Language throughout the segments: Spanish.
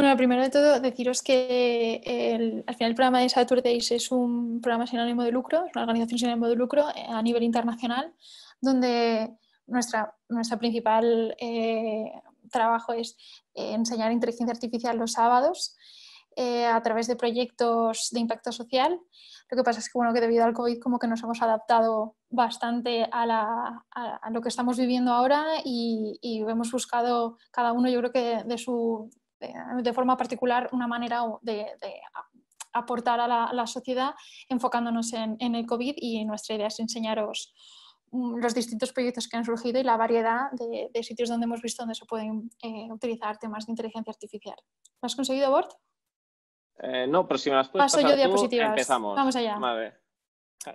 Bueno, primero de todo, deciros que el, al final el programa de Saturdays es un programa sin ánimo de lucro, es una organización sin ánimo de lucro eh, a nivel internacional, donde nuestra, nuestra principal eh, trabajo es eh, enseñar inteligencia artificial los sábados a través de proyectos de impacto social. Lo que pasa es que, bueno, que debido al COVID como que nos hemos adaptado bastante a, lo que estamos viviendo ahora y, y, hemos buscado cada uno, yo creo que de su, de, forma particular una manera de, aportar a la, sociedad enfocándonos en, el COVID y nuestra idea es enseñaros mm, los distintos proyectos que han surgido y la variedad de, sitios donde hemos visto donde se pueden eh, utilizar temas de inteligencia artificial. ¿Lo has conseguido, Bort? Eh, no, pero si me las puedes Paso yo diapositivas. Vamos allá.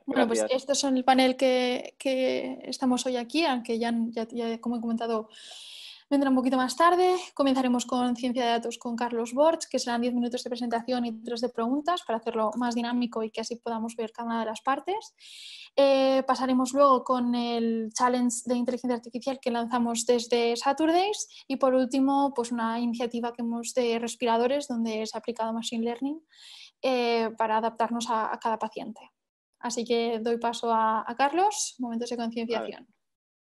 Bueno, pues estos son el panel que, que estamos hoy aquí, aunque ya como he comentado, Vendrá un poquito más tarde. Comenzaremos con ciencia de datos con Carlos Borch, que serán 10 minutos de presentación y 3 de preguntas para hacerlo más dinámico y que así podamos ver cada una de las partes. Eh, pasaremos luego con el challenge de inteligencia artificial que lanzamos desde Saturdays y por último pues una iniciativa que hemos de respiradores donde se ha aplicado Machine Learning eh, para adaptarnos a, cada paciente. Así que doy paso a Carlos, momentos de concienciación.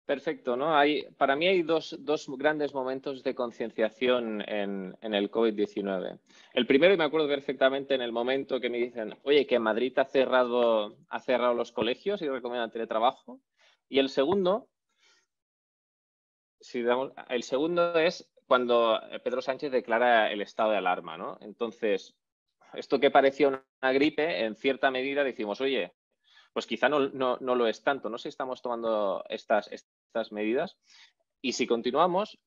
Perfecto, ¿no? Hay, para mí hay dos, grandes momentos de concienciación en, en, el COVID-19. El primero, y me acuerdo perfectamente en el momento que me dicen, oye, que Madrid ha cerrado, ha cerrado los colegios y recomienda teletrabajo. Y el segundo, si damos, el segundo es cuando Pedro Sánchez declara el estado de alarma, ¿no? Entonces, esto que parecía una gripe, en cierta medida decimos, oye, pues quizá no, no, no, lo es tanto. No sé si estamos tomando estas, estas medidas. Y si continuamos,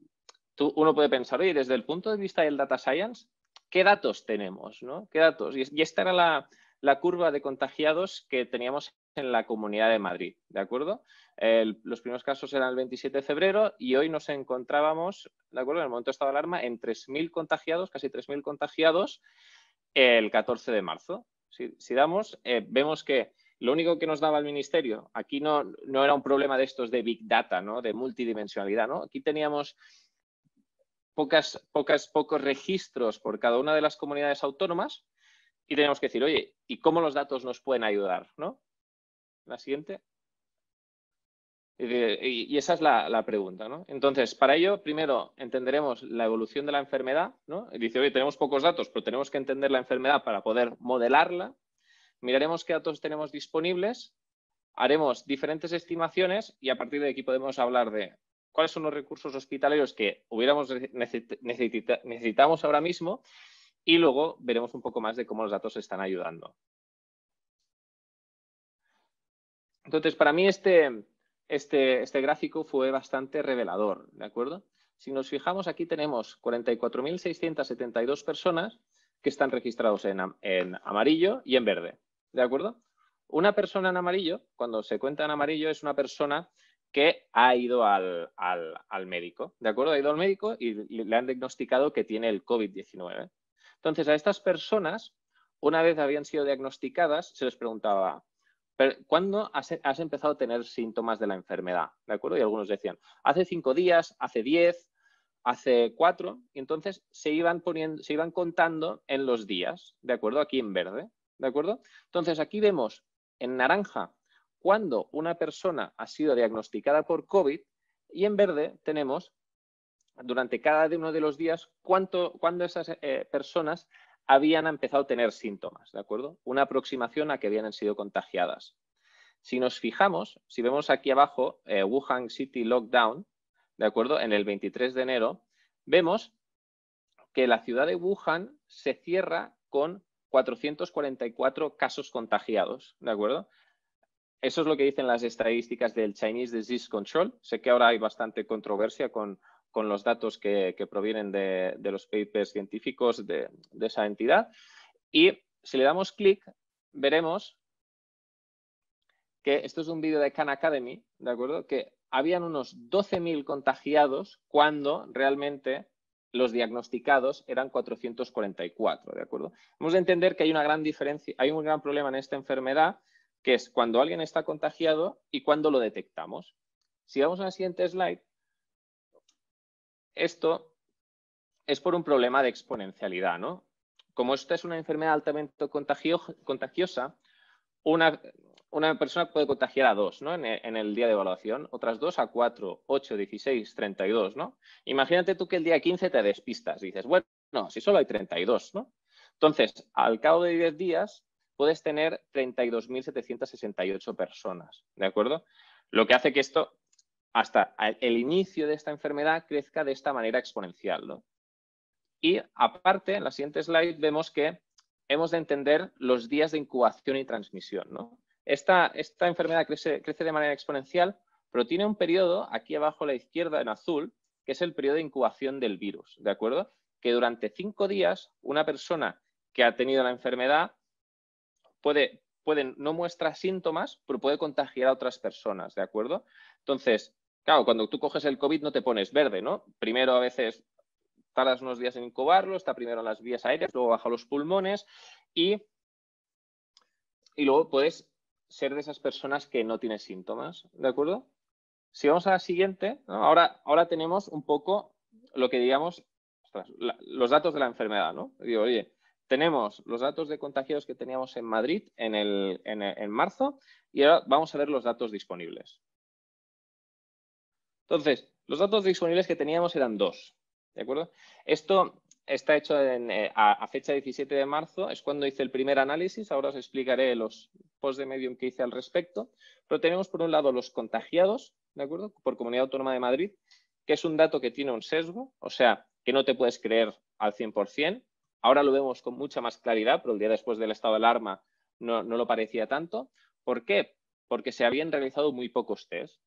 uno puede pensar, oye, desde el punto de vista del data science, ¿qué datos tenemos? ¿Qué datos? Y, esta era la, curva de contagiados que teníamos en la Comunidad de Madrid, ¿de acuerdo? los primeros casos eran el 27 de febrero y hoy nos encontrábamos, ¿de acuerdo? En el momento de estado alarma, en 3.000 contagiados, casi 3.000 contagiados el 14 de marzo. Si, damos, eh, vemos que lo único que nos daba el ministerio, aquí no, no era un problema de estos de big data, ¿no? de multidimensionalidad, ¿no? aquí teníamos pocas, pocas, pocos registros por cada una de las comunidades autónomas y teníamos que decir, oye, ¿y cómo los datos nos pueden ayudar? La siguiente. Y esa es la, pregunta, ¿no? Entonces, para ello, primero entenderemos la evolución de la enfermedad, ¿no? Y dice, oye, tenemos pocos datos, pero tenemos que entender la enfermedad para poder modelarla miraremos qué datos tenemos disponibles, haremos diferentes estimaciones y a partir de aquí podemos hablar de cuáles son los recursos hospitalarios que hubiéramos necesitamos ahora mismo y luego veremos un poco más de cómo los datos están ayudando. Entonces, para mí este, este, este, gráfico fue bastante revelador, ¿de acuerdo? Si nos fijamos, aquí tenemos 44.672 personas que están registrados en amarillo y en verde, ¿De acuerdo? Una persona en amarillo, cuando se cuenta en amarillo, es una persona que ha ido al, médico, ¿de acuerdo? Ha ido al médico y le han diagnosticado que tiene el COVID-19. Entonces, a estas personas, una vez habían sido diagnosticadas, se les preguntaba, ¿cuándo has, has, empezado a tener síntomas de la enfermedad? ¿De acuerdo? Y algunos decían, hace cinco días, hace diez, hace cuatro, y entonces se iban, poniendo, se iban contando en los días, ¿de acuerdo? Aquí en verde. ¿De acuerdo? Entonces, aquí vemos en naranja cuando una persona ha sido diagnosticada por COVID y en verde tenemos durante cada uno de los días cuánto, cuándo esas eh, personas habían empezado a tener síntomas, ¿de acuerdo? Una aproximación a que habían sido contagiadas. Si nos fijamos, si vemos aquí abajo eh, Wuhan City Lockdown, ¿de acuerdo? En el 23 de enero, vemos que la ciudad de Wuhan se cierra con 444 casos contagiados, ¿de acuerdo? Eso es lo que dicen las estadísticas del Chinese Disease Control. Sé que ahora hay bastante controversia con, los datos que, provienen de, los papers científicos de, de esa entidad. Y si le damos clic, veremos que esto es un vídeo de Khan Academy, ¿de acuerdo? Que habían unos 12.000 contagiados cuando realmente los diagnosticados eran 444, ¿de acuerdo? Hemos de entender que hay una gran diferencia, hay un gran problema en esta enfermedad, que es cuando alguien está contagiado y cuando lo detectamos. Si vamos a la siguiente slide, esto es por un problema de exponencialidad, ¿no? Como esta es una enfermedad altamente contagiosa, una, una persona puede contagiar a dos, ¿no? E, en el, día de evaluación, otras dos a cuatro, ocho, dieciséis, treinta y dos, ¿no? Imagínate tú que el día 15 te despistas, dices, bueno, si solo hay 32, ¿no? Entonces, al cabo de 10 días, puedes tener mil 32.768 personas, ¿de acuerdo? Lo que hace que esto, hasta el inicio de esta enfermedad, crezca de esta manera exponencial, ¿no? Y aparte, en la siguiente slide vemos que hemos de entender los días de incubación y transmisión, ¿no? Esta, enfermedad crece, de manera exponencial, pero tiene un periodo aquí abajo a la izquierda en azul, que es el periodo de incubación del virus, ¿de acuerdo? Que durante cinco días una persona que ha tenido la enfermedad puede, no muestra síntomas, pero puede contagiar a otras personas, ¿de acuerdo? Entonces, claro, cuando tú coges el COVID no te pones verde, ¿no? Primero a veces tardas unos días en incubarlo, está primero en las vías aéreas, luego baja los pulmones y, y luego puedes ser de esas personas que no tiene síntomas, ¿de acuerdo? Si vamos a la siguiente, ahora, ahora tenemos un poco lo que digamos, los datos de la enfermedad, ¿no? Digo, oye, tenemos los datos de contagiados que teníamos en Madrid en, en marzo y ahora vamos a ver los datos disponibles. Entonces, los datos disponibles que teníamos eran dos, ¿de acuerdo? Esto está hecho eh, a, fecha 17 de marzo, es cuando hice el primer análisis, ahora os explicaré los posts de Medium que hice al respecto, pero tenemos por un lado los contagiados, ¿de acuerdo? Por Comunidad Autónoma de Madrid, que es un dato que tiene un sesgo, o sea, que no te puedes creer al 100%, ahora lo vemos con mucha más claridad, pero el día después del estado de alarma no, no lo parecía tanto. ¿Por qué? Porque se habían realizado muy pocos test.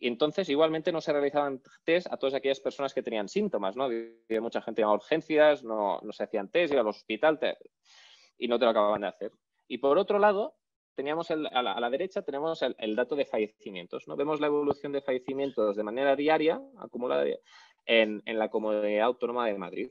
Y entonces, igualmente no se realizaban test a todas aquellas personas que tenían síntomas, ¿no? mucha gente a urgencias, no, se hacían test, iba al hospital y no te lo acababan de hacer. Y por otro lado, teníamos a, la, derecha tenemos el, dato de fallecimientos. ¿no? Vemos la evolución de fallecimientos de manera diaria, acumulada en, la Comunidad Autónoma de Madrid.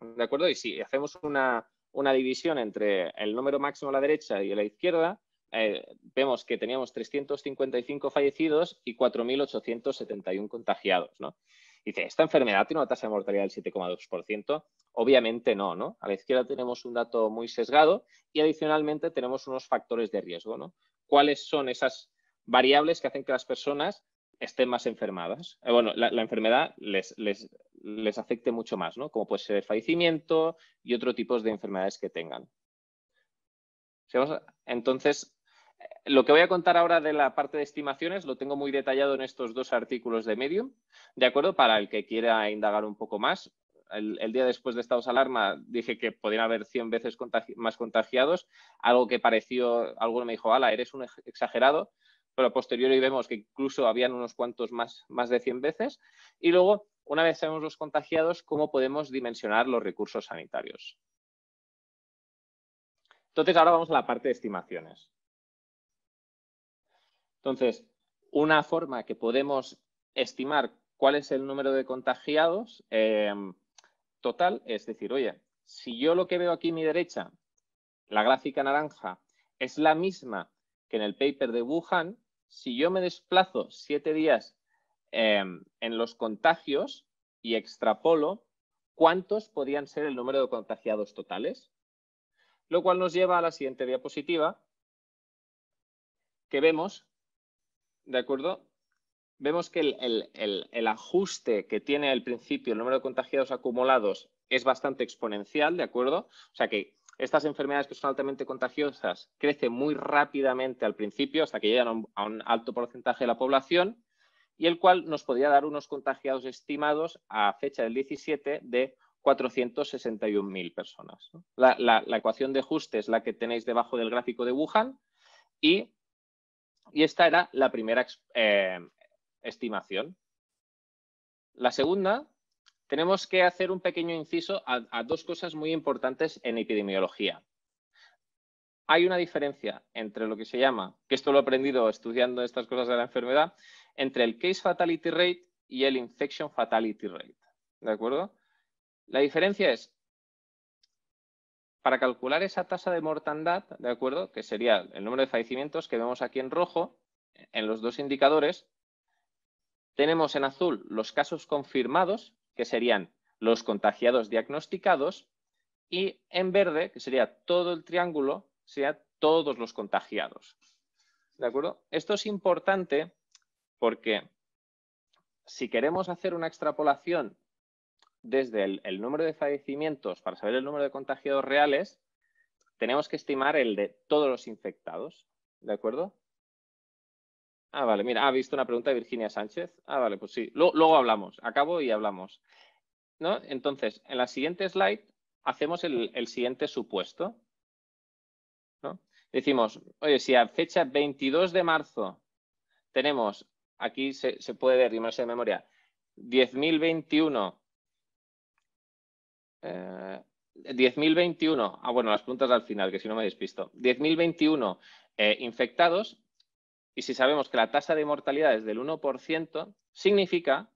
¿De acuerdo? Y si hacemos una, una división entre el número máximo a la derecha y a la izquierda, eh, vemos que teníamos 355 fallecidos y 4.871 contagiados, ¿no? Dice, ¿esta enfermedad tiene una tasa de mortalidad del 7,2%? Obviamente no, ¿no? A la izquierda tenemos un dato muy sesgado y adicionalmente tenemos unos factores de riesgo, ¿no? ¿Cuáles son esas variables que hacen que las personas estén más enfermadas? Eh, bueno, la, enfermedad les, les, les, afecte mucho más, ¿no? Como puede ser el fallecimiento y otro tipo de enfermedades que tengan. Entonces, lo que voy a contar ahora de la parte de estimaciones lo tengo muy detallado en estos dos artículos de Medium, ¿de acuerdo? Para el que quiera indagar un poco más. El, día después de estados alarma dije que podían haber 100 veces más contagiados, algo que pareció, alguno me dijo, ala, eres un exagerado, pero posteriori vemos que incluso habían unos cuantos más, más de 100 veces. Y luego, una vez sabemos los contagiados, cómo podemos dimensionar los recursos sanitarios. Entonces, ahora vamos a la parte de estimaciones. Entonces, una forma que podemos estimar cuál es el número de contagiados eh, total es decir, oye, si yo lo que veo aquí a mi derecha, la gráfica naranja, es la misma que en el paper de Wuhan, si yo me desplazo siete días eh, en los contagios y extrapolo, ¿cuántos podrían ser el número de contagiados totales? Lo cual nos lleva a la siguiente diapositiva, que vemos ¿de acuerdo? Vemos que el, ajuste que tiene al principio el número de contagiados acumulados es bastante exponencial, ¿de acuerdo? O sea que estas enfermedades que son altamente contagiosas crecen muy rápidamente al principio hasta que llegan a un alto porcentaje de la población y el cual nos podría dar unos contagiados estimados a fecha del 17 de 461.000 personas. La, la, ecuación de ajuste es la que tenéis debajo del gráfico de Wuhan y y esta era la primera eh, estimación. La segunda, tenemos que hacer un pequeño inciso a, a dos cosas muy importantes en epidemiología. Hay una diferencia entre lo que se llama, que esto lo he aprendido estudiando estas cosas de la enfermedad, entre el case fatality rate y el infection fatality rate. ¿De acuerdo? La diferencia es, para calcular esa tasa de mortandad, ¿de acuerdo? Que sería el número de fallecimientos que vemos aquí en rojo, en los dos indicadores, tenemos en azul los casos confirmados, que serían los contagiados diagnosticados, y en verde, que sería todo el triángulo, serían todos los contagiados. ¿De acuerdo? Esto es importante porque si queremos hacer una extrapolación desde el, número de fallecimientos para saber el número de contagiados reales, tenemos que estimar el de todos los infectados. ¿De acuerdo? Ah, vale, mira, ha visto una pregunta de Virginia Sánchez. Ah, vale, pues sí, luego, hablamos, acabo y hablamos. ¿No? Entonces, en la siguiente slide hacemos el, siguiente supuesto. ¿no? Decimos, oye, si a fecha 22 de marzo tenemos, aquí se, puede ver, y de memoria, 10.021 10.021, eh, ah bueno, las preguntas al final, que si no me habéis visto, 10.021 infectados y si sabemos que la tasa de mortalidad es del 1%, significa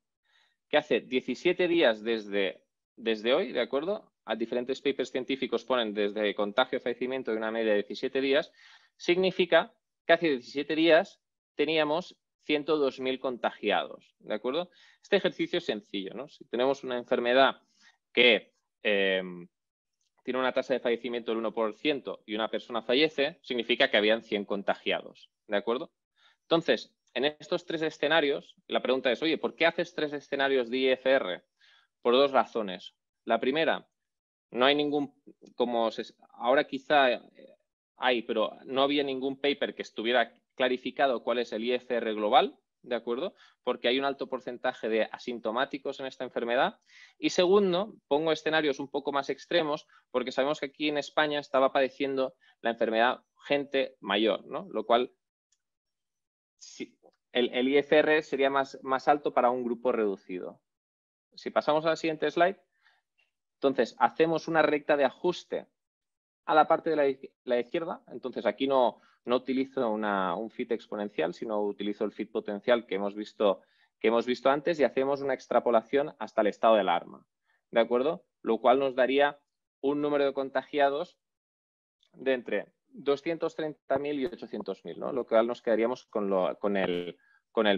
que hace 17 días desde, desde hoy, ¿de acuerdo? A diferentes papers científicos ponen desde contagio fallecimiento de una media de 17 días, significa que hace 17 días teníamos 102.000 contagiados, ¿de acuerdo? Este ejercicio es sencillo, ¿no? Si tenemos una enfermedad que Em, tiene una tasa de fallecimiento del 1% y una persona fallece, significa que habían 100 contagiados. ¿De acuerdo? Entonces, en estos tres escenarios, la pregunta es, oye, ¿por qué haces tres escenarios de IFR? Por dos razones. La primera, no hay ningún, como ahora quizá eh, hay, pero no había ningún paper que estuviera clarificado cuál es el IFR global. ¿de acuerdo? Porque hay un alto porcentaje de asintomáticos en esta enfermedad. Y segundo, pongo escenarios un poco más extremos, porque sabemos que aquí en España estaba padeciendo la enfermedad gente mayor, ¿no? Lo cual el, IFR sería más, más alto para un grupo reducido. Si pasamos a la siguiente slide, entonces hacemos una recta de ajuste a la parte de la, izquierda, entonces aquí no, no utilizo un fit exponencial, sino utilizo el fit potencial que hemos, visto, que hemos visto antes y hacemos una extrapolación hasta el estado del arma, ¿de acuerdo? Lo cual nos daría un número de contagiados de entre 230.000 y 800.000, ¿no? Lo cual nos quedaríamos con, con, el,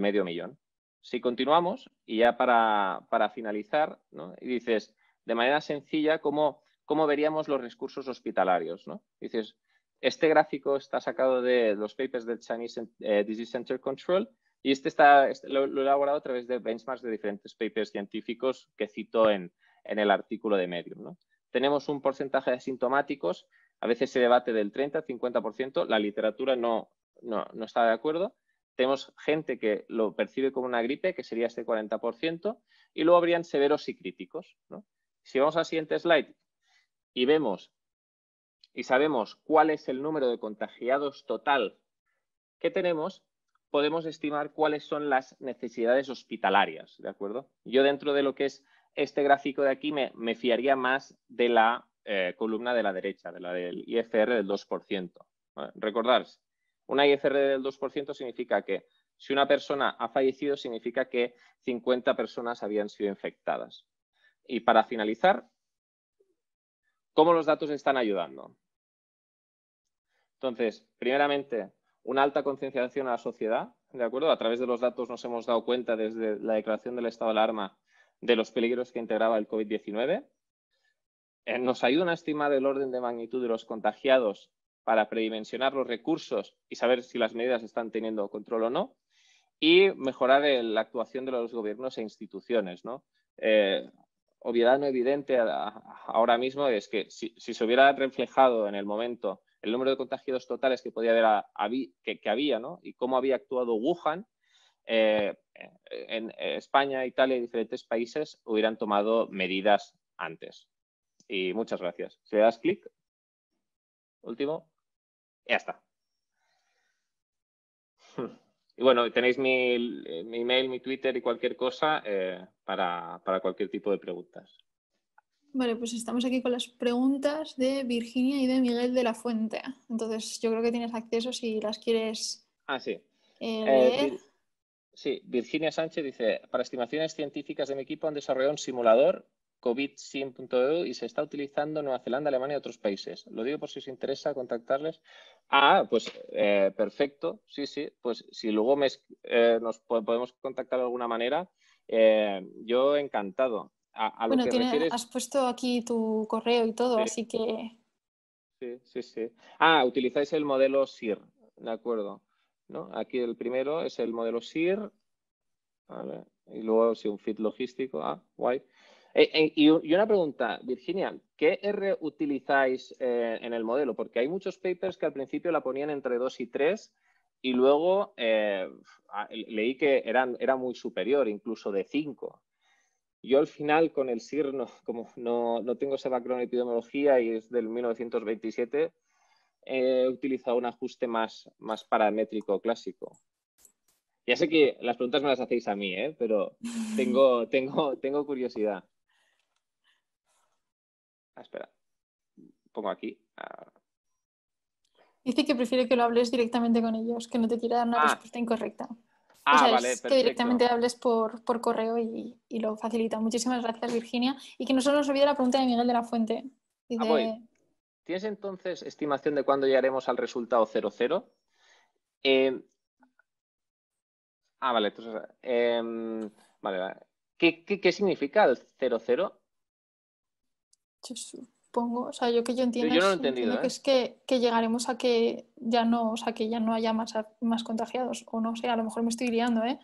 medio millón. Si continuamos, y ya para, para finalizar, ¿no? y dices, de manera sencilla, cómo cómo veríamos los recursos hospitalarios. ¿no? Dices, este gráfico está sacado de los papers del Chinese eh, Disease Center Control y este está, este, lo, he elaborado a través de benchmarks de diferentes papers científicos que cito en, el artículo de Medium. ¿no? Tenemos un porcentaje de asintomáticos, a veces se debate del 30 50%, la literatura no, no, no está de acuerdo, tenemos gente que lo percibe como una gripe, que sería este 40%, y luego habrían severos y críticos. ¿no? Si vamos al siguiente slide, y vemos y sabemos cuál es el número de contagiados total que tenemos, podemos estimar cuáles son las necesidades hospitalarias, ¿de acuerdo? Yo dentro de lo que es este gráfico de aquí me, me fiaría más de la eh, columna de la derecha, de la del IFR del 2%. Recordar, una IFR del 2% significa que si una persona ha fallecido, significa que 50 personas habían sido infectadas. Y para finalizar, ¿Cómo los datos están ayudando? Entonces, primeramente, una alta concienciación a la sociedad, ¿de acuerdo? A través de los datos nos hemos dado cuenta desde la declaración del estado de alarma de los peligros que integraba el COVID-19. Eh, nos ayuda a estimar el orden de magnitud de los contagiados para predimensionar los recursos y saber si las medidas están teniendo control o no. Y mejorar la actuación de los gobiernos e instituciones, ¿no? Eh, obviedad no evidente ahora mismo es que si, se hubiera reflejado en el momento el número de contagiados totales que podía haber que, había y cómo había actuado Wuhan, eh, en eh, España, Italia y diferentes países hubieran tomado medidas antes. Y muchas gracias. Si le das clic, último, ya está. Y bueno, tenéis eh, mi, email, mi Twitter y cualquier cosa eh, para, cualquier tipo de preguntas. Vale, pues estamos aquí con las preguntas de Virginia y de Miguel de la Fuente. Entonces, yo creo que tienes acceso si las quieres. Ah, eh, leer. sí, Virginia Sánchez dice: Para estimaciones científicas de mi equipo han desarrollado un simulador covid y se está utilizando en Nueva Zelanda, Alemania y otros países. Lo digo por si os interesa contactarles. Ah, pues eh, perfecto, sí, sí, pues si luego eh, nos podemos contactar de alguna manera, eh, yo encantado. bueno, has puesto aquí tu correo y todo, así que... Sí, sí, sí. Ah, utilizáis el modelo SIR, de acuerdo. ¿No? Aquí el primero es el modelo SIR, y luego si un fit logístico, ah, guay. Eh, eh, y, una pregunta, Virginia, ¿qué R utilizáis eh, en el modelo? Porque hay muchos papers que al principio la ponían entre 2 y 3 y luego leí que eran, era muy superior, incluso de 5. Yo al final con el SIR, como no, tengo ese background en epidemiología y es del 1927, he utilizado un ajuste más, más paramétrico clásico. Ya sé que las preguntas me las hacéis a mí, pero tengo, tengo, tengo curiosidad. Ah, espera, pongo aquí. Ah. Dice que prefiere que lo hables directamente con ellos, que no te quiera dar una ah. respuesta incorrecta. Ah, vale, es que directamente hables por, correo y, lo facilita. Muchísimas gracias, Virginia. Y que no se nos olvide la pregunta de Miguel de la Fuente. ¿Tienes entonces estimación de cuándo llegaremos al resultado 00? Eh... Em, ah, vale, entonces. Em, vale, ¿Qué, qué significa el 00? Yo supongo, o sea, yo que yo entiendo, que ¿eh? es que, llegaremos a que ya no, sea, que ya no haya más, más contagiados, o no sé, a lo mejor me estoy liando, ¿eh?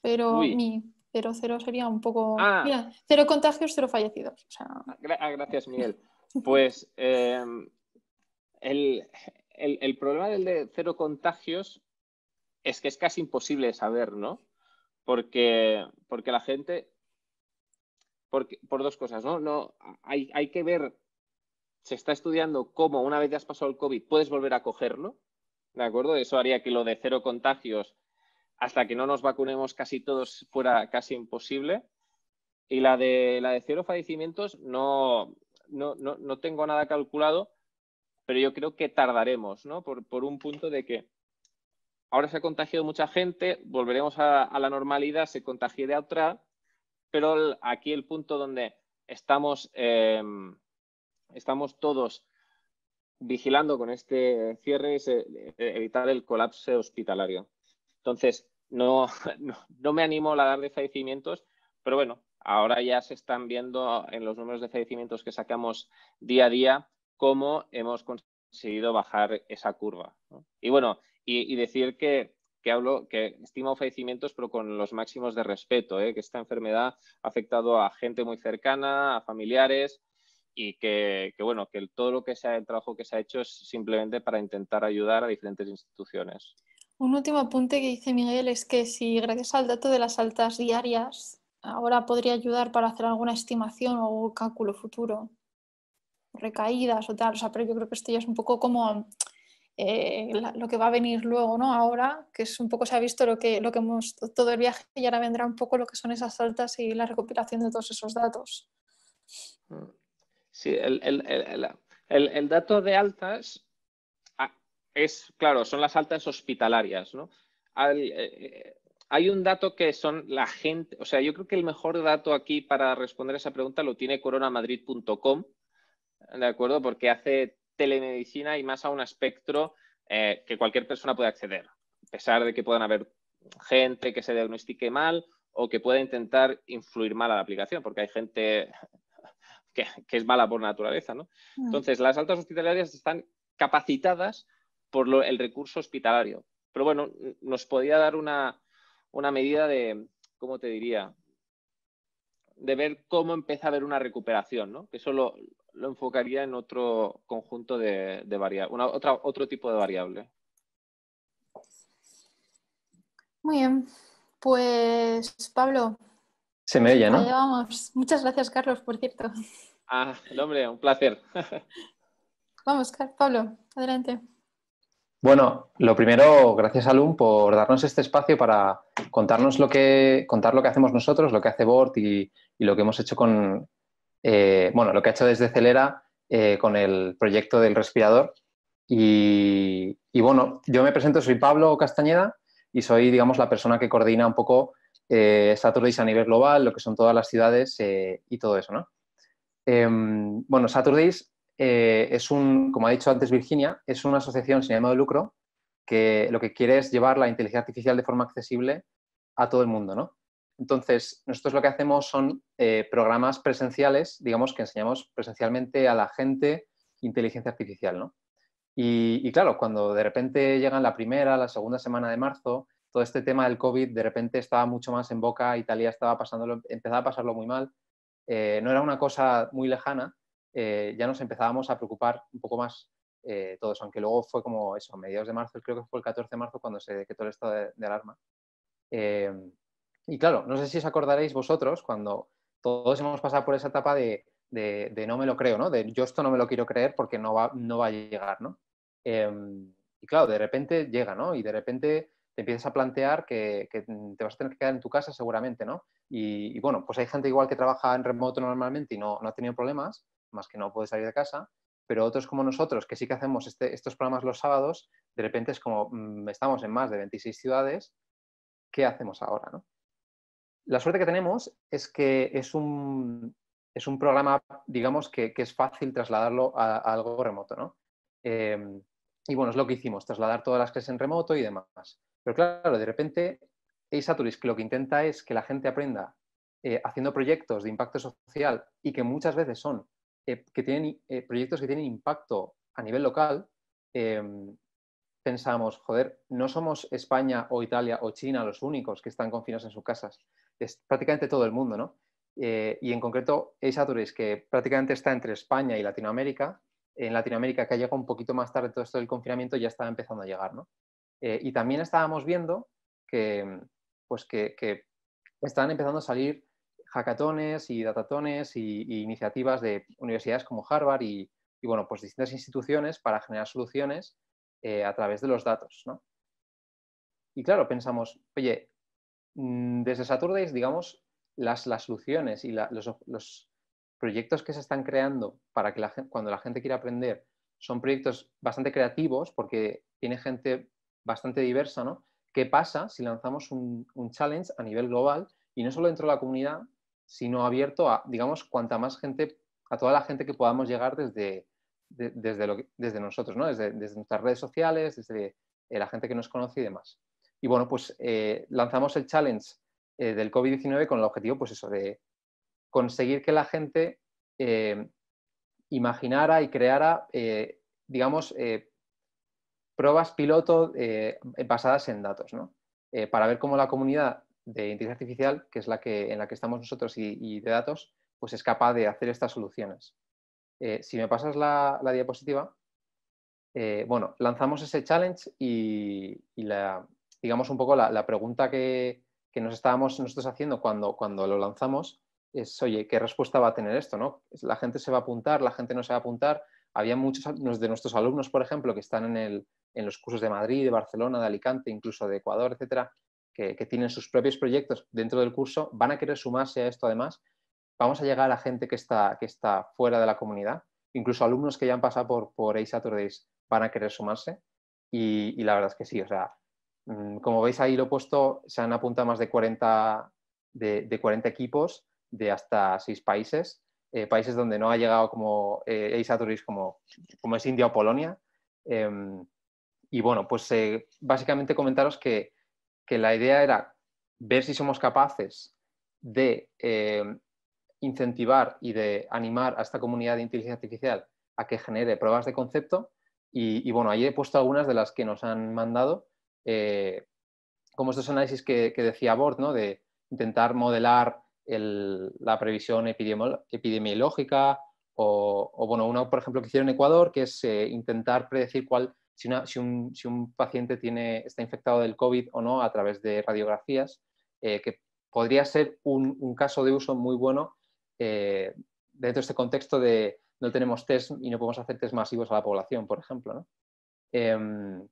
Pero mi 0 cero sería un poco... Ah. cero contagios, cero fallecidos. Ah, ah, gracias, Miguel. Pues em, el, problema del de cero contagios es que es casi imposible saber, ¿no? Porque, porque la gente por dos cosas, ¿no? no hay, hay que ver, se está estudiando cómo una vez ya has pasado el COVID puedes volver a cogerlo, ¿de acuerdo? Eso haría que lo de cero contagios hasta que no nos vacunemos casi todos fuera casi imposible. Y la de, la de cero fallecimientos no, no, no, tengo nada calculado, pero yo creo que tardaremos, ¿no? Por, un punto de que ahora se ha contagiado mucha gente, volveremos a, la normalidad, se de otra, pero aquí el punto donde estamos, em, estamos todos vigilando con este cierre es eh, eh, evitar el colapso hospitalario. Entonces, no, no, me animo a dar de fallecimientos, pero bueno, ahora ya se están viendo en los números de fallecimientos que sacamos día a día cómo hemos conseguido bajar esa curva. Y bueno, y, decir que que hablo, que estima ofrecimientos, pero con los máximos de respeto, ¿eh? que esta enfermedad ha afectado a gente muy cercana, a familiares, y que, bueno, que todo lo que sea el trabajo que se ha hecho es simplemente para intentar ayudar a diferentes instituciones. Un último apunte que dice Miguel es que si gracias al dato de las altas diarias ahora podría ayudar para hacer alguna estimación o cálculo futuro, recaídas o tal, o sea, pero yo creo que esto ya es un poco como eh, lo que va a venir luego, ¿no? Ahora, que es un poco se ha visto lo que, lo que hemos, todo el viaje y ahora vendrá un poco lo que son esas altas y la recopilación de todos esos datos. Mm. Sí, el, dato de altas ah, es, claro, son las altas hospitalarias, ¿no? Eh, eh, hay un dato que son la gente, o sea, yo creo que el mejor dato aquí para responder esa pregunta lo tiene coronamadrid.com, ¿de acuerdo? Porque hace telemedicina y más a un espectro eh, que cualquier persona puede acceder, a pesar de que puedan haber gente que se diagnostique mal o que pueda intentar influir mal a la aplicación, porque hay gente que, es mala por naturaleza. ¿no? Mm. Entonces, las altas hospitalarias están capacitadas por el recurso hospitalario. Pero bueno, nos podía dar una, medida de, ¿cómo te diría? De ver cómo empieza a haber una recuperación, ¿no? Que lo enfocaría en otro conjunto de, variables, otro tipo de variable. Muy bien, pues Pablo. Se me oye, ¿no? vamos. Muchas gracias, Carlos, por cierto. Ah, hombre, un placer. Vamos, Pablo, adelante. Bueno, lo primero, gracias a Alum por darnos este espacio para contarnos lo que, contar lo que hacemos nosotros, lo que hace Bort y lo que hemos hecho con, eh, bueno, lo que ha hecho desde Celera eh, con el proyecto del respirador. Y, bueno, yo me presento, soy Pablo Castañeda y soy, digamos, la persona que coordina un poco eh, Saturdays a nivel global, lo que son todas las ciudades y todo eso, ¿no? Em, bueno, Saturdays es un, como ha dicho antes Virginia, es una asociación sin ánimo de lucro que lo que quiere es llevar la inteligencia artificial de forma accesible a todo el mundo, ¿no? Entonces, nosotros lo que hacemos son eh, programas presenciales, digamos que enseñamos presencialmente a la gente inteligencia artificial, ¿no? Y, claro, cuando de repente llegan la primera, la segunda semana de marzo, todo este tema del COVID de repente estaba mucho más en boca, Italia estaba pasándolo, empezaba a pasarlo muy mal, eh, no era una cosa muy lejana, eh, ya nos empezábamos a preocupar un poco más todos, aunque luego fue como eso, a mediados de marzo, creo que fue el 14 de marzo cuando se decretó el estado de alarma. Y claro, no sé si os acordaréis vosotros cuando todos hemos pasado por esa etapa de, de, no me lo creo, ¿no? De yo esto no me lo quiero creer porque no va, no va a llegar, ¿no? Em, y claro, de repente llega, ¿no? Y de repente te empiezas a plantear que, que, te vas a tener que quedar en tu casa seguramente, ¿no? Y, bueno, pues hay gente igual que trabaja en remoto normalmente y no, no, ha tenido problemas, más que no puede salir de casa, pero otros como nosotros, que sí que hacemos este, estos programas los sábados, de repente es como, mm, estamos en más de 26 ciudades, ¿qué hacemos ahora, no? la suerte que tenemos es que es un, es un programa, digamos, que, es fácil trasladarlo a, algo remoto, ¿no? Em, y bueno, es lo que hicimos, trasladar todas las clases en remoto y demás. Pero claro, de repente, Eisaturis que lo que intenta es que la gente aprenda eh, haciendo proyectos de impacto social y que muchas veces son eh, que tienen, eh, proyectos que tienen impacto a nivel local, em, pensamos, joder, no somos España o Italia o China los únicos que están confinados en sus casas, es prácticamente todo el mundo, ¿no? Eh, y en concreto, Ace que prácticamente está entre España y Latinoamérica, en Latinoamérica que ha llegado un poquito más tarde todo esto del confinamiento, ya estaba empezando a llegar, ¿no? Eh, y también estábamos viendo que, pues que, están empezando a salir hackatones y datatones y, iniciativas de universidades como Harvard y, y, bueno, pues distintas instituciones para generar soluciones eh, a través de los datos. ¿no? Y claro, pensamos, oye, mm, desde Saturdays, digamos, las, las soluciones y los, proyectos que se están creando para que la, cuando la gente quiera aprender son proyectos bastante creativos porque tiene gente bastante diversa, ¿no? ¿Qué pasa si lanzamos un, un challenge a nivel global y no solo dentro de la comunidad, sino abierto a, digamos, cuanta más gente, a toda la gente que podamos llegar desde, desde, nosotros, desde, nuestras redes sociales, desde eh, la gente que nos conoce y demás. Y bueno, pues eh, lanzamos el challenge eh, del COVID-19 con el objetivo, pues de conseguir que la gente imaginara y creara, digamos, pruebas piloto basadas en datos, ¿no? para ver cómo la comunidad de inteligencia artificial, que es la que, en la que estamos nosotros y de datos, pues es capaz de hacer estas soluciones. Eh, si me pasas la, diapositiva, eh, bueno, lanzamos ese challenge y, la, digamos un poco la, pregunta que, nos estábamos nosotros haciendo cuando, cuando lo lanzamos es, oye, ¿qué respuesta va a tener esto? No? ¿La gente se va a apuntar? ¿La gente no se va a apuntar? Había muchos de nuestros alumnos, por ejemplo, que están en, el, en los cursos de Madrid, de Barcelona, de Alicante, incluso de Ecuador, etcétera, que, tienen sus propios proyectos dentro del curso, van a querer sumarse a esto además vamos a llegar a gente que está, que está fuera de la comunidad, incluso alumnos que ya han pasado por, por A-Saturdays van a querer sumarse y, la verdad es que sí, o sea, mm, como veis ahí lo he puesto, se han apuntado más de 40, de, 40 equipos de hasta seis países, eh, países donde no ha llegado como eh, A-Saturdays como, como es India o Polonia. Em, y bueno, pues eh, básicamente comentaros que, la idea era ver si somos capaces de incentivar y de animar a esta comunidad de inteligencia artificial a que genere pruebas de concepto. Y, bueno, ahí he puesto algunas de las que nos han mandado, eh, como estos análisis que, decía Bort, de intentar modelar la previsión epidemiológica o, bueno, una, por ejemplo, que hicieron en Ecuador, que es eh, intentar predecir cuál, si, si, un, paciente tiene, está infectado del COVID o no a través de radiografías, eh, que podría ser un, caso de uso muy bueno eh, dentro de este contexto de no tenemos test y no podemos hacer test masivos a la población, por ejemplo. Em,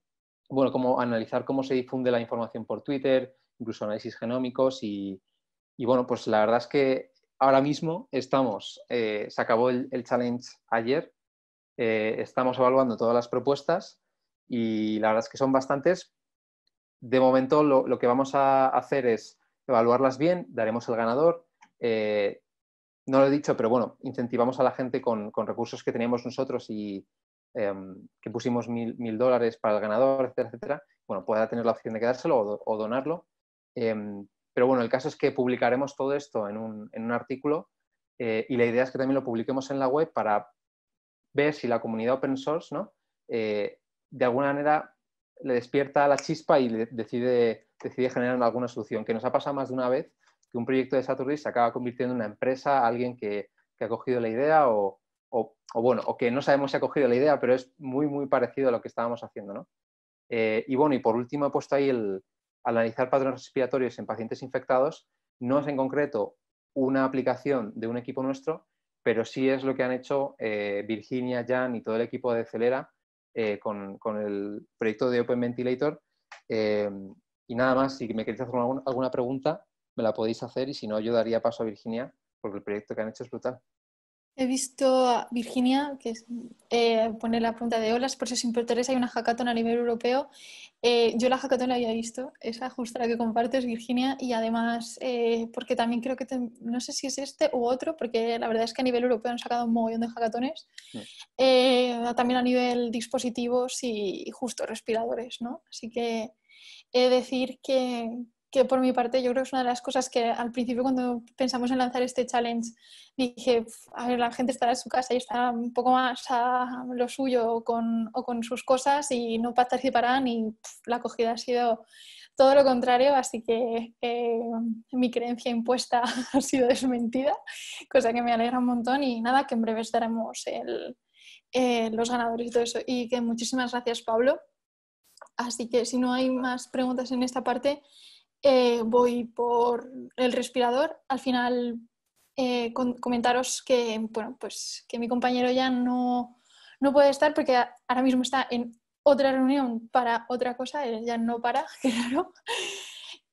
bueno, como analizar cómo se difunde la información por Twitter, incluso análisis genómicos y, bueno, pues la verdad es que ahora mismo estamos, eh, se acabó el, challenge ayer, eh, estamos evaluando todas las propuestas y la verdad es que son bastantes. De momento lo, que vamos a hacer es evaluarlas bien, daremos el ganador, eh, no lo he dicho, pero bueno, incentivamos a la gente con, recursos que teníamos nosotros y em, que pusimos mil, dólares para el ganador, etcétera, etcétera. Bueno, pueda tener la opción de quedárselo o, donarlo. Em, pero bueno, el caso es que publicaremos todo esto en un, artículo eh, y la idea es que también lo publiquemos en la web para ver si la comunidad open source, ¿no? Eh, de alguna manera le despierta la chispa y decide, decide generar alguna solución, que nos ha pasado más de una vez que un proyecto de Saturday se acaba convirtiendo en una empresa, alguien que, ha cogido la idea o, bueno, o que no sabemos si ha cogido la idea, pero es muy, muy parecido a lo que estábamos haciendo, ¿no? Eh, y bueno, y por último he puesto ahí el analizar patrones respiratorios en pacientes infectados, no es en concreto una aplicación de un equipo nuestro, pero sí es lo que han hecho eh, Virginia, Jan y todo el equipo de Celera eh, con, el proyecto de Open Ventilator. y nada más, si me queréis hacer alguna pregunta, me la podéis hacer y si no, yo daría paso a Virginia porque el proyecto que han hecho es brutal. He visto a Virginia, que eh, pone la punta de olas por si os interesa, hay una hackathon a nivel europeo. Eh, yo la hackathon la había visto, esa justa la que compartes, Virginia, y además, eh, porque también creo que, no sé si es este u otro, porque la verdad es que a nivel europeo han sacado un mogollón de hackatones, mm. también a nivel dispositivos y, justo respiradores, ¿no? Así que he de decir que, que por mi parte yo creo que es una de las cosas que al principio cuando pensamos en lanzar este challenge dije, a ver, la gente estará en su casa y estará un poco más a lo suyo o con, sus cosas y no participarán y la acogida ha sido todo lo contrario, así que eh, mi creencia impuesta ha sido desmentida, cosa que me alegra un montón y nada, que en breve estaremos eh, los ganadores y todo eso. Y que muchísimas gracias, Pablo. Así que si no hay más preguntas en esta parte, eh, voy por el respirador. Al final, eh, comentaros que, bueno, pues, que mi compañero ya no, puede estar porque ahora mismo está en otra reunión para otra cosa, él ya no para, claro.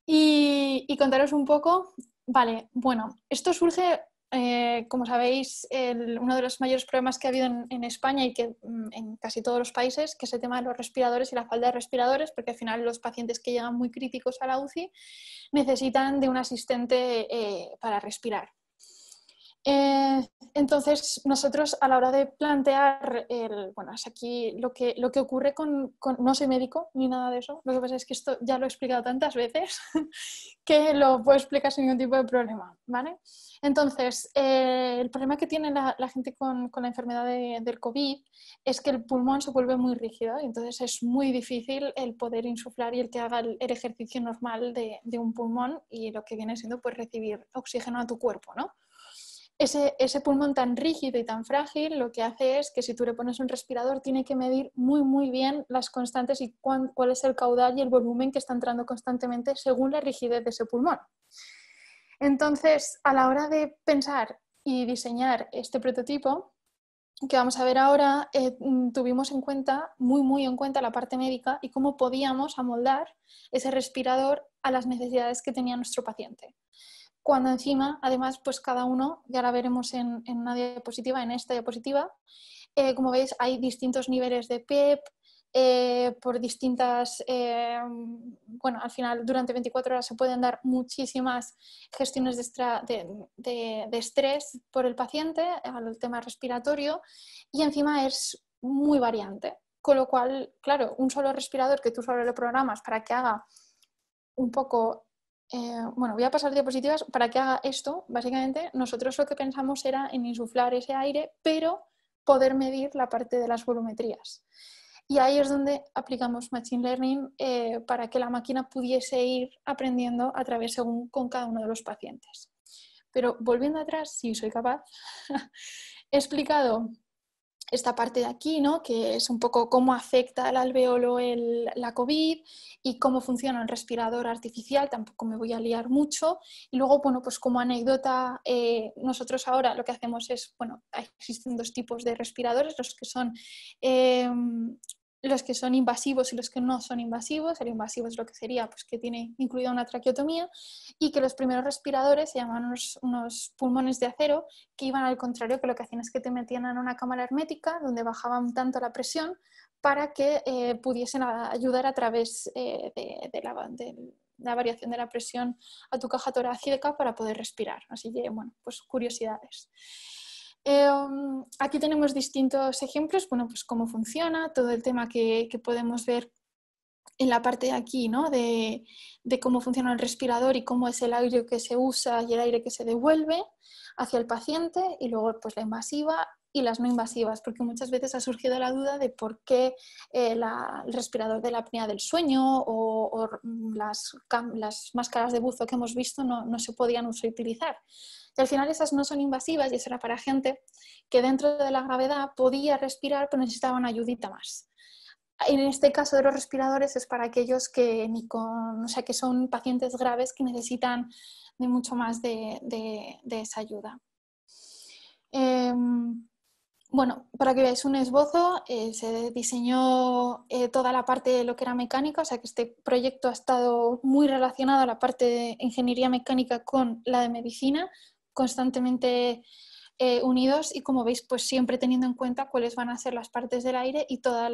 Y, y contaros un poco, vale, bueno, esto surge eh, como sabéis, uno de los mayores problemas que ha habido en, España y que mm, en casi todos los países, que es el tema de los respiradores y la falta de respiradores, porque al final los pacientes que llegan muy críticos a la UCI necesitan de un asistente eh, para respirar. Eh, entonces, nosotros a la hora de plantear, el, bueno, aquí lo que, ocurre con, No soy médico ni nada de eso, lo que pasa es que esto ya lo he explicado tantas veces que lo puedo explicar sin ningún tipo de problema, ¿vale? Entonces, eh, el problema que tiene la, gente con, la enfermedad del COVID es que el pulmón se vuelve muy rígido, y entonces es muy difícil el poder insuflar y el que haga el, ejercicio normal de, de, un pulmón y lo que viene siendo pues recibir oxígeno a tu cuerpo, ¿no? ese, pulmón tan rígido y tan frágil lo que hace es que si tú le pones un respirador tiene que medir muy muy bien las constantes y cuál es el caudal y el volumen que está entrando constantemente según la rigidez de ese pulmón. Entonces, a la hora de pensar y diseñar este prototipo que vamos a ver ahora, eh, mm, tuvimos en cuenta, muy muy en cuenta, la parte médica y cómo podíamos amoldar ese respirador a las necesidades que tenía nuestro paciente cuando encima, además, pues cada uno, ya la veremos en, una diapositiva, en esta diapositiva, eh, como veis, hay distintos niveles de PEP e eh, por distintas, eh, bueno, al final durante 24 horas se pueden dar muchísimas gestiones de, estrés por el paciente, al tema respiratorio, y encima es muy variante. Con lo cual, claro, un solo respirador que tú solo lo programas para que haga un poco eh, bueno, voy a pasar diapositivas para que haga esto. Básicamente, nosotros lo que pensamos era en insuflar ese aire, pero poder medir la parte de las volumetrías. Y ahí es donde aplicamos Machine Learning eh, para que la máquina pudiese ir aprendiendo a través según con cada uno de los pacientes. Pero volviendo atrás, si soy capaz, he explicado esta parte de aquí, ¿no? que es un poco cómo afecta al alveolo la COVID y cómo funciona el respirador artificial, tampoco me voy a liar mucho. Y luego, bueno, pues como anécdota, eh, nosotros ahora lo que hacemos es, bueno, existen dos tipos de respiradores, los que son eh, los que son invasivos y los que no son invasivos. El invasivo es lo que sería, pues que tiene incluida una traqueotomía y que los primeros respiradores se llamaban unos, pulmones de acero que iban al contrario, que lo que hacían es que te metían en una cámara hermética donde bajaban tanto la presión para que eh, pudiesen ayudar a través eh, de, la, variación de la presión a tu caja torácica para poder respirar. Así que, bueno, pues curiosidades. Em, aquí tenemos distintos ejemplos, bueno, pues cómo funciona, todo el tema que, podemos ver en la parte de aquí, ¿no? De, cómo funciona el respirador y cómo es el aire que se usa y el aire que se devuelve hacia el paciente y luego pues la invasiva y las no invasivas, porque muchas veces ha surgido la duda de por qué eh, el respirador de la apnea del sueño o, mm, las, máscaras de buzo que hemos visto no, se podían utilizar. Y al final esas no son invasivas y eso era para gente que dentro de la gravedad podía respirar pero necesitaba una ayudita más. En este caso de los respiradores es para aquellos que, ni que son pacientes graves que necesitan de mucho más de, esa ayuda. Em, bueno, para que veáis un esbozo, eh, se diseñó eh, toda la parte de lo que era mecánica, o sea que este proyecto ha estado muy relacionado a la parte de ingeniería mecánica con la de medicina, constantemente eh, unidos y como veis, pues siempre teniendo en cuenta cuáles van a ser las partes del aire y todo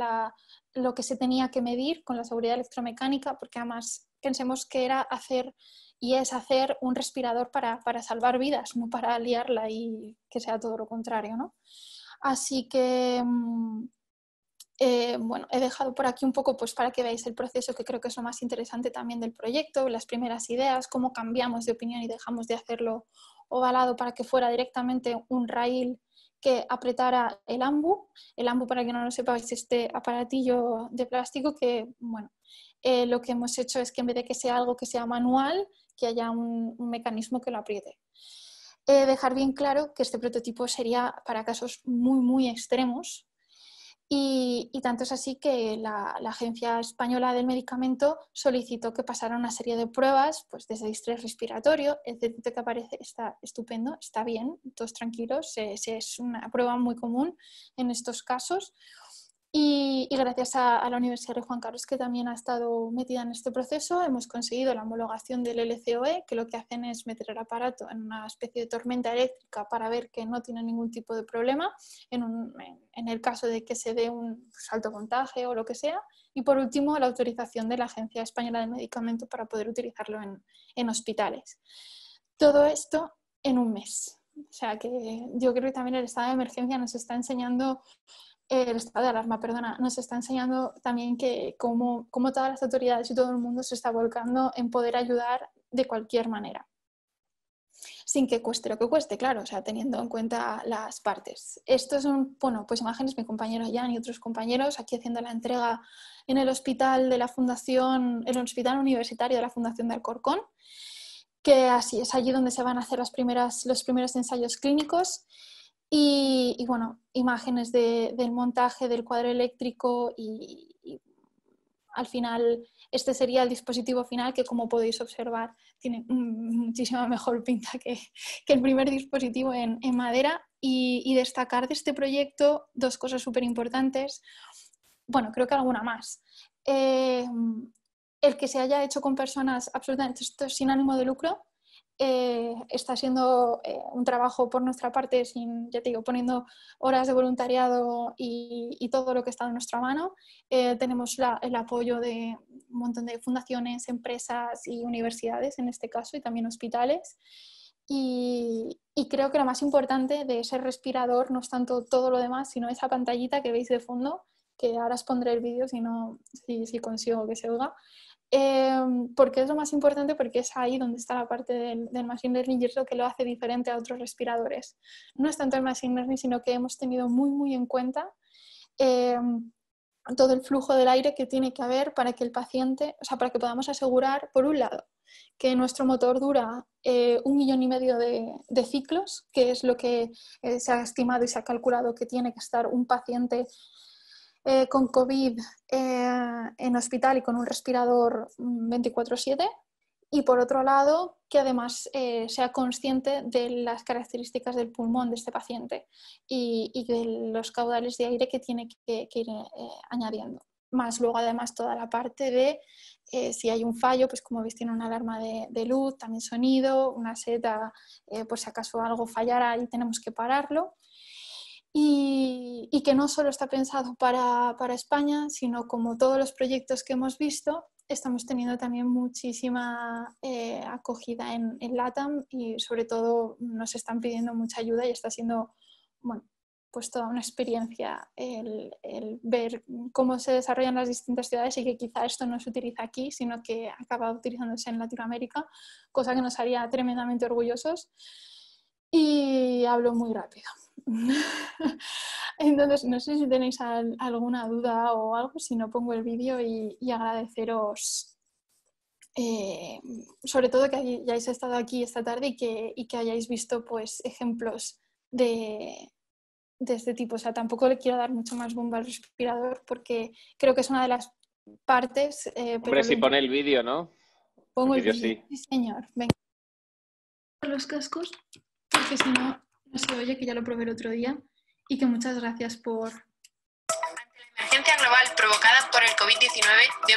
lo que se tenía que medir con la seguridad electromecánica, porque además pensemos que era hacer y es hacer un respirador para, para salvar vidas, no para liarla y que sea todo lo contrario, ¿no? Así que, mm, eh, bueno, he dejado por aquí un poco pues para que veáis el proceso, que creo que es lo más interesante también del proyecto, las primeras ideas, cómo cambiamos de opinión y dejamos de hacerlo ovalado para que fuera directamente un rail que apretara el ambu. El ambu, para que no lo sepáis, este aparatillo de plástico que, bueno, eh, lo que hemos hecho es que en vez de que sea algo que sea manual, que haya un mecanismo que lo apriete. Eh, dejar bien claro que este prototipo sería para casos muy, muy extremos. Y, tanto es así que la, Agencia Española del Medicamento solicitó que pasara una serie de pruebas pues, desde estrés respiratorio. El que aparece está estupendo, está bien, todos tranquilos, es una prueba muy común en estos casos y, gracias a, la Universidad de Juan Carlos, que también ha estado metida en este proceso, hemos conseguido la homologación del LCOE, que lo que hacen es meter el aparato en una especie de tormenta eléctrica para ver que no tiene ningún tipo de problema en, en el caso de que se dé un salto montaje o lo que sea. Y por último, la autorización de la Agencia Española de Medicamento para poder utilizarlo en, en hospitales. Todo esto en un mes. O sea que yo creo que también el estado de emergencia nos está enseñando el estado de alarma, perdona, nos está enseñando también que como todas las autoridades y todo el mundo se está volcando en poder ayudar de cualquier manera sin que cueste lo que cueste, claro, o sea, teniendo en cuenta las partes. es son, bueno, pues imágenes, mi compañero Jan y otros compañeros aquí haciendo la entrega en el hospital de la Fundación, el hospital universitario de la Fundación de Alcorcón, que así es allí donde se van a hacer las primeras, los primeros ensayos clínicos y, bueno, imágenes del montaje del cuadro eléctrico y, al final este sería el dispositivo final que como podéis observar tiene muchísima mejor pinta que, el primer dispositivo en, madera y, destacar de este proyecto dos cosas súper importantes, bueno, creo que alguna más. Eh, el que se haya hecho con personas absolutamente sin ánimo de lucro, eh, está siendo eh, un trabajo por nuestra parte, sin, ya te digo, poniendo horas de voluntariado y, todo lo que está en nuestra mano. Eh, tenemos el apoyo de un montón de fundaciones, empresas y universidades en este caso, y también hospitales. Y, creo que lo más importante de ese respirador no es tanto todo lo demás, sino esa pantallita que veis de fondo, que ahora os pondré el vídeo si, no, si, si consigo que se oiga, Em, porque es lo más importante porque es ahí donde está la parte del, Machine Learning y es lo que lo hace diferente a otros respiradores. No es tanto el Machine Learning, sino que hemos tenido muy, muy en cuenta em, todo el flujo del aire que tiene que haber para que el paciente, o sea, para que podamos asegurar, por un lado, que nuestro motor dura eh, un millón y medio de, ciclos, que es lo que eh, se ha estimado y se ha calculado que tiene que estar un paciente eh, con COVID eh, en hospital y con un respirador 24/7 y por otro lado que además eh, sea consciente de las características del pulmón de este paciente y, de los caudales de aire que tiene que, ir añadiendo. Más luego además toda la parte de si hay un fallo, pues como veis tiene una alarma de, de luz, también sonido, una seta, por si acaso algo fallara y tenemos que pararlo y que no solo está pensado para, para, España, sino como todos los proyectos que hemos visto, estamos teniendo también muchísima eh, acogida en, en, LATAM y sobre todo nos están pidiendo mucha ayuda y está siendo bueno, pues toda una experiencia el, el ver cómo se desarrollan las distintas ciudades y que quizá esto no se utiliza aquí, sino que acaba utilizándose en Latinoamérica, cosa que nos haría tremendamente orgullosos. Y hablo muy rápido. Entonces, no sé si tenéis alguna duda o algo, si no pongo el vídeo y, agradeceros eh, sobre todo que hayáis estado aquí esta tarde y que, hayáis visto pues, ejemplos de, este tipo. O sea, tampoco le quiero dar mucho más bomba al respirador porque creo que es una de las partes. Eh, pero si pone el vídeo, ¿no? Pongo el vídeo, sí. señor. Venga. Los cascos, porque si no, no se oye, que ya lo probé el otro día y que muchas gracias por... Ante la emergencia global provocada por el COVID-19, de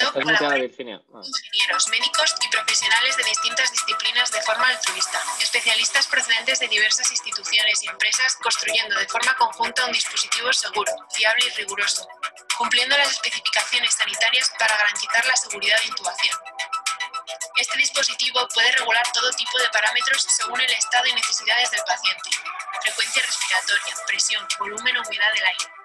Ah. ingenieros, médicos y profesionales de distintas disciplinas de forma altruista, especialistas procedentes de diversas instituciones y empresas construyendo de forma conjunta un dispositivo seguro, fiable y riguroso, cumpliendo las especificaciones sanitarias para garantizar la seguridad de intubación. Este dispositivo puede regular todo tipo de parámetros según el estado y necesidades del paciente, frecuencia respiratoria, presión, volumen o humedad del aire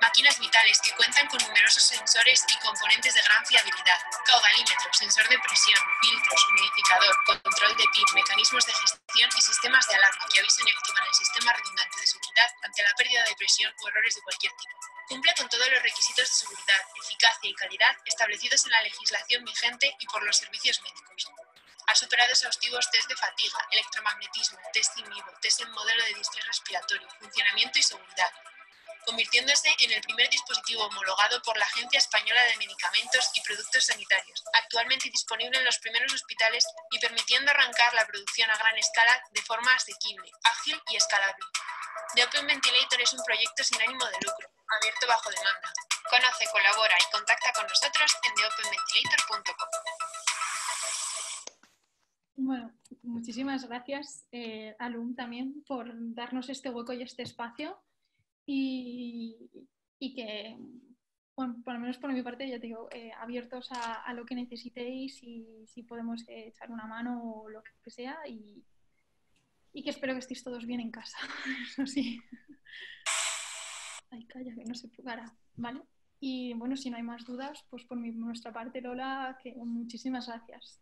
Máquinas vitales que cuentan con numerosos sensores y componentes de gran fiabilidad, caudalímetro, sensor de presión, filtros, humidificador, control de PIB, mecanismos de gestión y sistemas de alarma que avisan y activan el sistema redundante de seguridad ante la pérdida de presión o errores de cualquier tipo. Cumple con todos los requisitos de seguridad, eficacia y calidad establecidos en la legislación vigente y por los servicios médicos. Ha superado exhaustivos test de fatiga, electromagnetismo, test in vivo, test en modelo de distrés respiratorio, funcionamiento y seguridad, convirtiéndose en el primer dispositivo homologado por la Agencia Española de Medicamentos y Productos Sanitarios, actualmente disponible en los primeros hospitales y permitiendo arrancar la producción a gran escala de forma asequible, ágil y escalable. The Open Ventilator es un proyecto sin ánimo de lucro, abierto bajo demanda. Conoce, colabora y contacta con nosotros en theopenventilator.com. Bueno, muchísimas gracias, eh, Alum, también por darnos este hueco y este espacio y, que, bueno, por lo menos por mi parte, ya te digo, eh, abiertos a, a, lo que necesitéis y si podemos eh, echar una mano o lo que sea y, que espero que estéis todos bien en casa, eso sí. Ay, calla, que no se pugara, ¿vale? Y bueno, si no hay más dudas, pues por nuestra parte, Lola, que muchísimas gracias.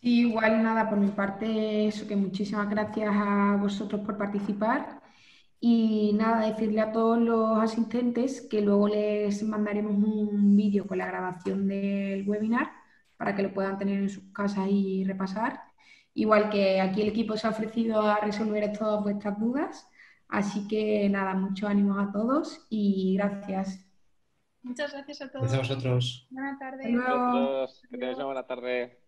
Sí, igual nada, por mi parte, eso que muchísimas gracias a vosotros por participar y nada, decirle a todos los asistentes que luego les mandaremos un vídeo con la grabación del webinar para que lo puedan tener en sus casas y repasar. Igual que aquí el equipo se ha ofrecido a resolver todas vuestras dudas. Así que nada, mucho ánimo a todos y gracias. Muchas gracias a todos. Gracias a vosotros. Buenas tardes. tarde.